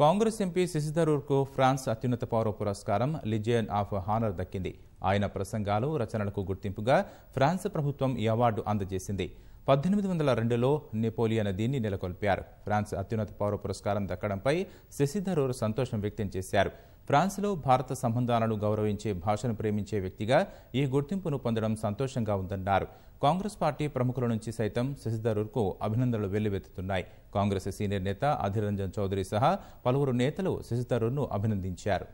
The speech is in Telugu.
కాంగ్రెస్ ఎంపీ శశిధరూర్కు ఫ్రాన్స్ అత్యున్నత పౌర పురస్కారం లిజియన్ ఆఫ్ హానర్ దక్కింది ఆయన ప్రసంగాలు రచనలకు గుర్తింపుగా ఫ్రాన్స్ ప్రభుత్వం ఈ అవార్డు అందజేసింది పద్దెనిమిది వందల రెండులో నెపోలియన్ దీన్ని నెలకొల్పారు ఫ్రాన్స్ అత్యున్నత పౌర పురస్కారం దక్కడంపై శశిధరూర్ సంతోషం వ్యక్తం చేశారు ఫ్రాన్స్లో భారత సంబంధాలను గౌరవించే భాషను ప్రేమించే వ్యక్తిగా ఈ గుర్తింపును పొందడం సంతోషంగా ఉందన్నారు కాంగ్రెస్ పార్టీ ప్రముఖుల నుంచి సైతం శశిధరూర్కు అభినందనలు వెల్లువెత్తుతున్నాయి కాంగ్రెస్ సీనియర్ నేత అధిరంజన్ చౌదరి సహా పలువురు నేతలు శశిధరూర్ను అభినందించారు